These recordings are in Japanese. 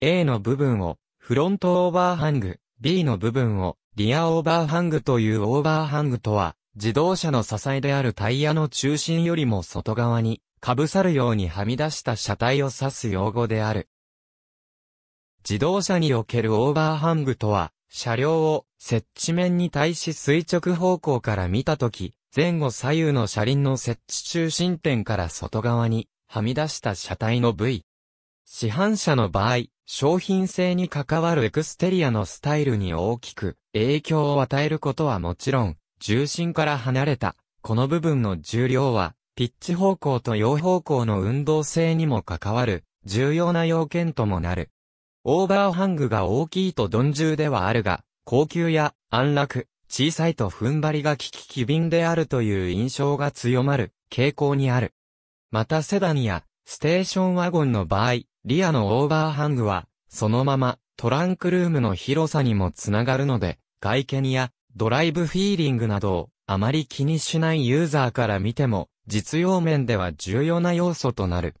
A の部分をフロントオーバーハング、B の部分をリアオーバーハングというオーバーハングとは、自動車の支えであるタイヤの中心よりも外側に、かぶさるようにはみ出した車体を指す用語である。自動車におけるオーバーハングとは、車両を接地面に対し垂直方向から見たとき、前後左右の車輪の接地中心点から外側に、はみ出した車体の部位。市販車の場合、商品性に関わるエクステリアのスタイルに大きく影響を与えることはもちろん、重心から離れた、この部分の重量は、ピッチ方向と洋方向の運動性にも関わる、重要な要件ともなる。オーバーハングが大きいと鈍重ではあるが、高級や安楽、小さいと踏ん張りが効き機敏であるという印象が強まる傾向にある。またセダニやステーションワゴンの場合、リアのオーバーハングは、そのまま、トランクルームの広さにもつながるので、外見や、ドライブフィーリングなどを、あまり気にしないユーザーから見ても、実用面では重要な要素となる。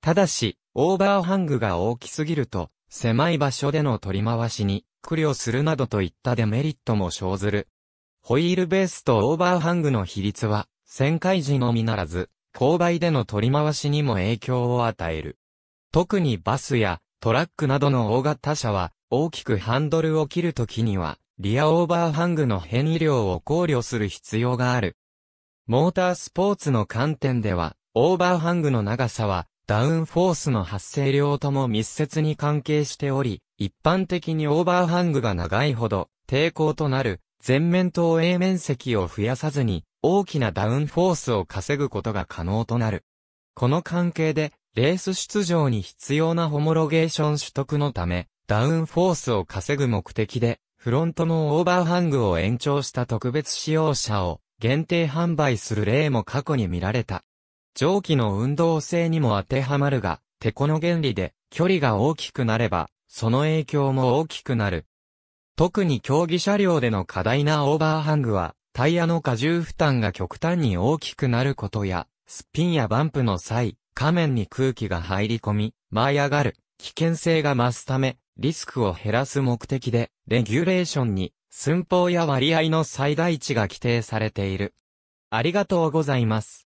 ただし、オーバーハングが大きすぎると、狭い場所での取り回しに苦慮するなどといったデメリットも生ずる。ホイールベースとオーバーハングの比率は、旋回時のみならず、勾配での取り回しにも影響を与える。特にバスやトラックなどの大型車は大きくハンドルを切るときにはリアオーバーハングの変異量を考慮する必要がある。モータースポーツの観点ではオーバーハングの長さはダウンフォースの発生量とも密接に関係しており、一般的にオーバーハングが長いほど抵抗となる前面投影面積を増やさずに大きなダウンフォースを稼ぐことが可能となる。この関係で、レース出場に必要なホモロゲーション取得のため、ダウンフォースを稼ぐ目的で、フロントのオーバーハングを延長した特別使用車を限定販売する例も過去に見られた。蒸気の運動性にも当てはまるが、テコの原理で距離が大きくなれば、その影響も大きくなる。特に競技車両での過大なオーバーハングは、タイヤの荷重負担が極端に大きくなることや、スピンやバンプの際、仮面に空気が入り込み、舞い上がる、危険性が増すため、リスクを減らす目的で、レギュレーションに、寸法や割合の最大値が規定されている。ありがとうございます。